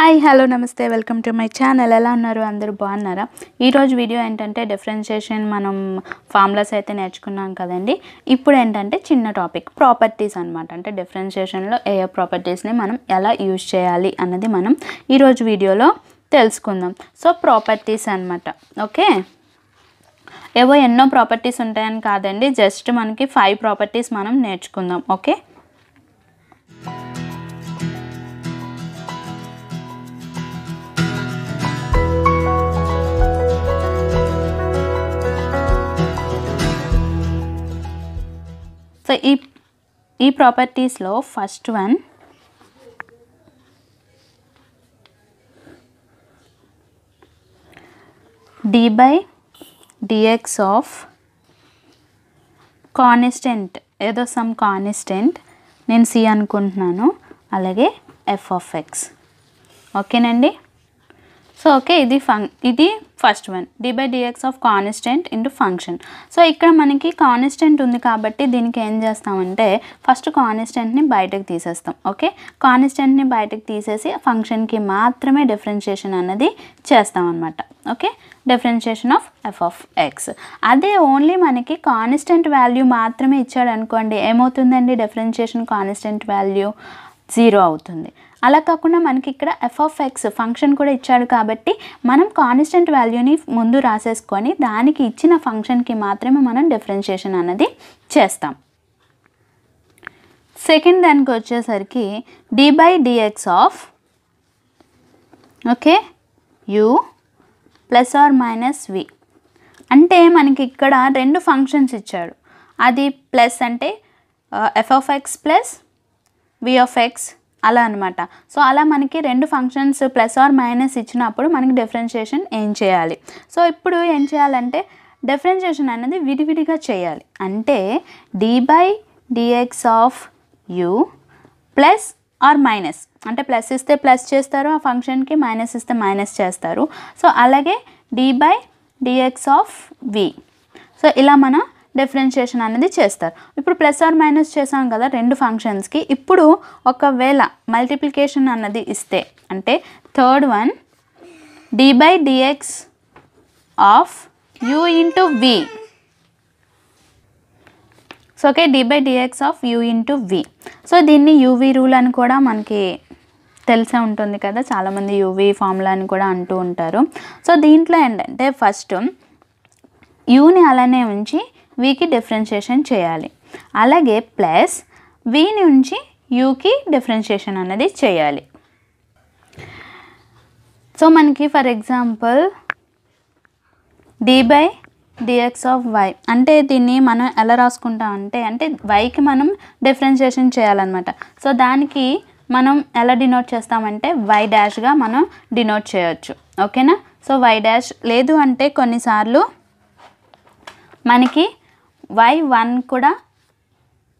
hi hello నమస్తే welcome to my channel ఎలా ఉన్నారు అందరూ బాగున్నారా ఈరోజు వీడియో ఏంటంటే డిఫరెన్షియేషన్ మనం ఫార్ములాస్ అయితే నేర్చుకున్నాం కదండి ఇప్పుడు ఏంటంటే చిన్న టాపిక్ ప్రాపర్టీస్ అనమాట అంటే డిఫరెన్షియేషన్లో ఏ ఏ ప్రాపర్టీస్ని మనం ఎలా యూజ్ చేయాలి అన్నది మనం ఈరోజు వీడియోలో తెలుసుకుందాం సో ప్రాపర్టీస్ అనమాట ఓకే ఏవో ఎన్నో ప్రాపర్టీస్ ఉంటాయని కాదండి జస్ట్ మనకి ఫైవ్ ప్రాపర్టీస్ మనం నేర్చుకుందాం ఓకే ఈ ప్రాపర్టీస్లో first one d by dx of constant ఏదో సమ్ కానిస్టెంట్ నేను సి అనుకుంటున్నాను అలాగే ఎఫ్ ఆఫ్ ఎక్స్ ఓకేనండి సో ఓకే ఇది ఫంక్ ఇది first one d by dx of constant into function so ఇక్కడ మనకి కాన్స్టెంట్ ఉంది కాబట్టి దీనికి ఏం చేస్తామంటే ఫస్ట్ కాన్స్టెంట్ని బయటకు తీసేస్తాం ఓకే కాన్స్టెంట్ని బయటకు తీసేసి ఫంక్షన్కి మాత్రమే డిఫరెన్షియేషన్ అన్నది చేస్తాం అనమాట okay differentiation of f of x అదే ఓన్లీ మనకి కాన్స్టెంట్ వాల్యూ మాత్రమే ఇచ్చాడు అనుకోండి ఏమవుతుందండి డిఫరెన్షియేషన్ కాన్స్టెంట్ వాల్యూ జీరో అవుతుంది అలా కాకుండా మనకి ఇక్కడ ఎఫ్ ఆఫ్ ఎక్స్ ఫంక్షన్ కూడా ఇచ్చాడు కాబట్టి మనం కాన్స్టెంట్ వాల్యూని ముందు రాసేసుకొని దానికి ఇచ్చిన ఫంక్షన్కి మాత్రమే మనం డిఫరెన్షియేషన్ అనేది చేస్తాం సెకండ్ దానికి వచ్చేసరికి d by dx of okay u plus or minus v అంటే మనకి ఇక్కడ రెండు ఫంక్షన్స్ ఇచ్చాడు అది ప్లస్ అంటే ఎఫ్ ప్లస్ వి అలా అనమాట సో అలా మనకి రెండు ఫంక్షన్స్ ప్లస్ ఆర్ మైనస్ ఇచ్చినప్పుడు మనకి డిఫరెన్షియేషన్ ఏం చేయాలి సో ఇప్పుడు ఏం చేయాలంటే డిఫరెన్షియేషన్ అనేది విడివిడిగా చేయాలి అంటే d by dx of u plus or minus అంటే ప్లస్ ఇస్తే ప్లస్ చేస్తారు ఆ ఫంక్షన్కి మైనస్ ఇస్తే మైనస్ చేస్తారు సో అలాగే d by dx of v so ఇలా మన డిఫరెన్షియేషన్ అనేది చేస్తారు ఇప్పుడు ప్లస్ ఆర్ మైనస్ చేసాం కదా రెండు ఫంక్షన్స్కి ఇప్పుడు ఒకవేళ మల్టిప్లికేషన్ అన్నది ఇస్తే అంటే third one d by dx of u into v so okay d by dx of u into v so దీన్ని యూవీ రూల్ అని కూడా మనకి తెలిసే ఉంటుంది కదా చాలామంది యూవీ ఫార్ములా అని కూడా అంటూ ఉంటారు సో దీంట్లో ఏంటంటే ఫస్ట్ యూని అలానే ఉంచి వీకి డిఫరెన్షియేషన్ చేయాలి అలాగే ప్లస్ వి నుంచి యూకి డిఫరెన్షియేషన్ అనేది చేయాలి సో మనకి for example d by dx of y అంటే దీన్ని మనం ఎలా రాసుకుంటాం అంటే అంటే వైకి మనం డిఫరెన్షియేషన్ చేయాలన్నమాట సో దానికి మనం ఎలా డినోట్ చేస్తామంటే వై డాష్గా మనం డినోట్ చేయొచ్చు ఓకేనా సో వై డాష్ లేదు అంటే కొన్నిసార్లు మనకి వై వన్ కూడా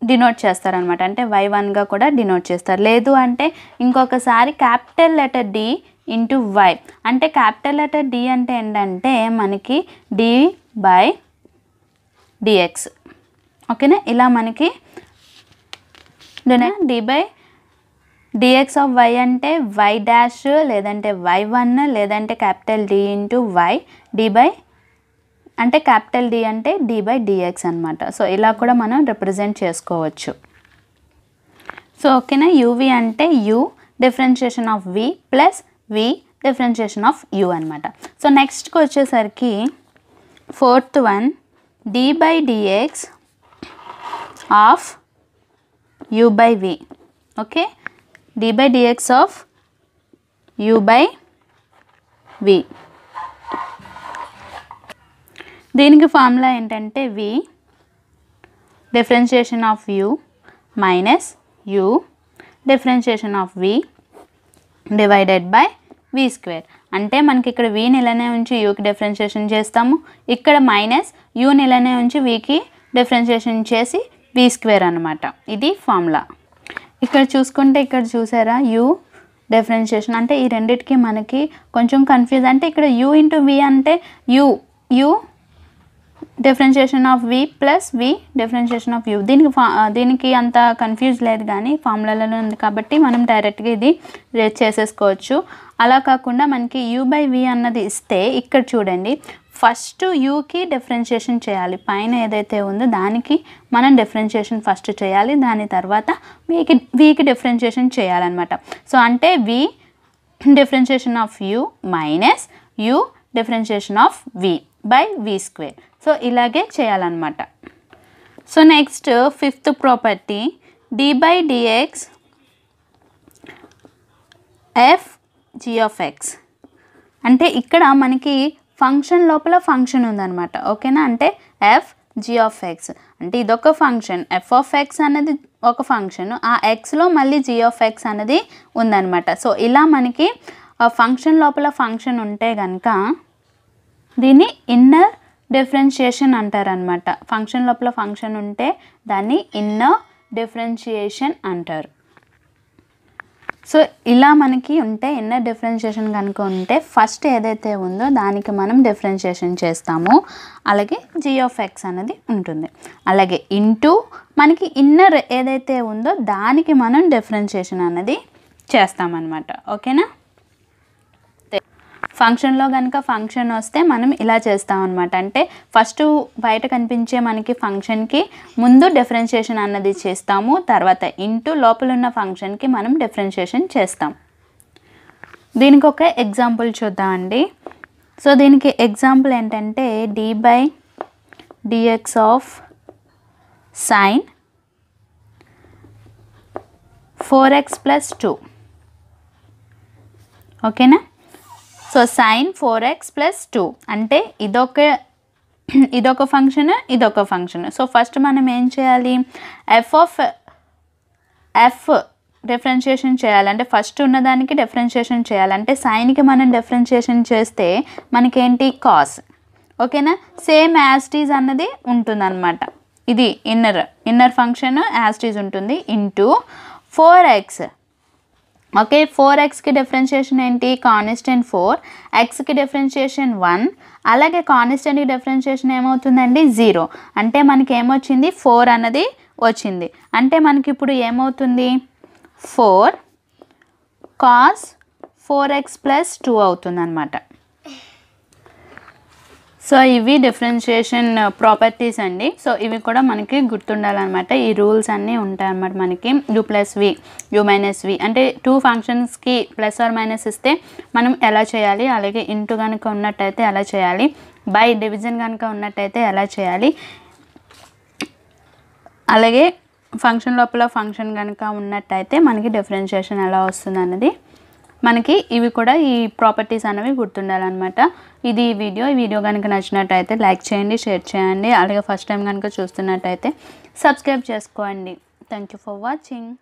డినోట్ చేస్తారనమాట అంటే వై వన్గా కూడా డినోట్ చేస్తారు లేదు అంటే ఇంకొకసారి capital letter d into y అంటే క్యాపిటల్ లెటర్ డి అంటే ఏంటంటే మనకి డి బై డిఎక్స్ ఓకేనా ఇలా మనకి d by dx of y అంటే వై డాష్ లేదంటే వై వన్ లేదంటే capital d into y d by అంటే క్యాపిటల్ డి అంటే డి బై డిఎక్స్ అనమాట సో ఇలా కూడా మనం రిప్రజెంట్ చేసుకోవచ్చు సో ఓకేనా యూవి అంటే u differentiation of v plus v differentiation of u అనమాట సో నెక్స్ట్కి వచ్చేసరికి fourth one d by dx of u by v okay d by dx of u by v దీనికి formula ఏంటంటే v differentiation of u minus u differentiation of v divided by v square అంటే మనకి ఇక్కడ వి ఇలానే ఉంచి యూకి differentiation చేస్తాము ఇక్కడ minus you ఇలానే ఉంచి వీకి డిఫరెన్షియేషన్ చేసి వి స్క్వేర్ అనమాట ఇది ఫార్ములా ఇక్కడ చూసుకుంటే ఇక్కడ చూసారా యూ డిఫరెన్షియేషన్ అంటే ఈ రెండిటికి మనకి కొంచెం కన్ఫ్యూజ్ అంటే ఇక్కడ యూ ఇంటూ వి అంటే u u differentiation of v plus v differentiation of u దీనికి దీనికి అంత కన్ఫ్యూజ్ లేదు కానీ ఫార్ములాలోనే ఉంది కాబట్టి మనం డైరెక్ట్గా ఇది రేట్ చేసేసుకోవచ్చు అలా కాకుండా మనకి యూ బై వి అన్నది ఇస్తే ఇక్కడ చూడండి ఫస్ట్ యూకి డిఫరెన్షియేషన్ చేయాలి పైన ఏదైతే ఉందో దానికి మనం డిఫరెన్షియేషన్ ఫస్ట్ చేయాలి దాని తర్వాత వీకి వీకి డిఫరెన్షియేషన్ చేయాలన్నమాట సో అంటే v differentiation of u minus u differentiation of v by v square so ఇలాగే చేయాలన్నమాట so next fifth property d by dx f g x అంటే ఇక్కడ మనకి ఫంక్షన్ లోపల ఫంక్షన్ ఉందన్నమాట ఓకేనా అంటే ఎఫ్ జీ ఎక్స్ అంటే ఇదొక ఫంక్షన్ ఎఫ్ ఆఫ్ ఎక్స్ అనేది ఒక ఫంక్షన్ ఆ ఎక్స్లో మళ్ళీ జీ ఎక్స్ అనేది ఉందన్నమాట సో ఇలా మనకి ఫంక్షన్ లోపల ఫంక్షన్ ఉంటే కనుక దీన్ని ఇన్నర్ డిఫరెన్షియేషన్ అంటారనమాట ఫంక్షన్ లోపల ఫంక్షన్ ఉంటే దాన్ని ఇన్నర్ డిఫరెన్షియేషన్ అంటారు సో ఇలా మనకి ఉంటే ఇన్నర్ డిఫరెన్షియేషన్ కనుక ఉంటే ఫస్ట్ ఏదైతే ఉందో దానికి మనం డిఫరెన్షియేషన్ చేస్తాము అలాగే జీ ఎక్స్ అనేది ఉంటుంది అలాగే ఇంటూ మనకి ఇన్నర్ ఏదైతే ఉందో దానికి మనం డిఫరెన్షియేషన్ అనేది చేస్తామన్నమాట ఓకేనా ఫంక్షన్లో కనుక ఫంక్షన్ వస్తే మనం ఇలా అనమాట అంటే ఫస్ట్ బయట కనిపించే మనకి ఫంక్షన్కి ముందు డిఫరెన్షియేషన్ అన్నది చేస్తాము తర్వాత ఇంటూ లోపల ఉన్న ఫంక్షన్కి మనం డిఫరెన్షియేషన్ చేస్తాం దీనికి ఒక ఎగ్జాంపుల్ చూద్దామండి సో దీనికి ఎగ్జాంపుల్ ఏంటంటే d by dx of sine four x plus two ఓకేనా so sine four x plus two అంటే ఇదొక ఇదొక ఫంక్షన్ ఇదొక ఫంక్షన్ సో ఫస్ట్ మనం ఏం చేయాలి ఎఫ్ ఆఫ్ ఎఫ్ డిఫరెన్షియేషన్ చేయాలంటే ఫస్ట్ ఉన్నదానికి డిఫరెన్షియేషన్ చేయాలంటే సైన్కి మనం డిఫరెన్షియేషన్ చేస్తే మనకేంటి కాస్ ఓకేనా సేమ్ యాస్టీజ్ అన్నది ఉంటుందన్నమాట ఇది ఇన్నర్ ఇన్నర్ ఫంక్షన్ యాస్టీజ్ ఉంటుంది into four x okay four ఎక్స్కి డిఫరెన్షియేషన్ ఏంటి కాన్స్టెంట్ ఫోర్ ఎక్స్కి డిఫరెన్షియేషన్ వన్ అలాగే కాన్స్టెంట్కి డిఫరెన్షియేషన్ ఏమవుతుందండి జీరో అంటే మనకి ఏమొచ్చింది ఫోర్ అన్నది వచ్చింది అంటే మనకి ఇప్పుడు ఏమవుతుంది four cos four x plus two అనమాట సో ఇవి డిఫరెన్షియేషన్ ప్రాపర్టీస్ uh, అండి సో ఇవి కూడా మనకి గుర్తుండాలన్నమాట ఈ రూల్స్ అన్నీ ఉంటాయి అన్నమాట మనకి u plus v u minus v అంటే టూ ఫంక్షన్స్కి ప్లస్ ఆర్ మైనస్ ఇస్తే మనం ఎలా చేయాలి అలాగే ఇంటూ కనుక ఉన్నట్టయితే ఎలా చేయాలి బై డివిజన్ కనుక ఉన్నట్టయితే ఎలా చేయాలి అలాగే ఫంక్షన్ లోపల ఫంక్షన్ కనుక ఉన్నట్టయితే మనకి డిఫరెన్షియేషన్ ఎలా వస్తుంది అన్నది మనకి ఇవి కూడా ఈ ప్రాపర్టీస్ అనేవి గుర్తుండాలన్నమాట ఇది వీడియో ఈ వీడియో కనుక నచ్చినట్టయితే లైక్ చేయండి షేర్ చేయండి అలాగే ఫస్ట్ టైం కనుక చూస్తున్నట్టయితే సబ్స్క్రైబ్ చేసుకోండి థ్యాంక్ ఫర్ వాచింగ్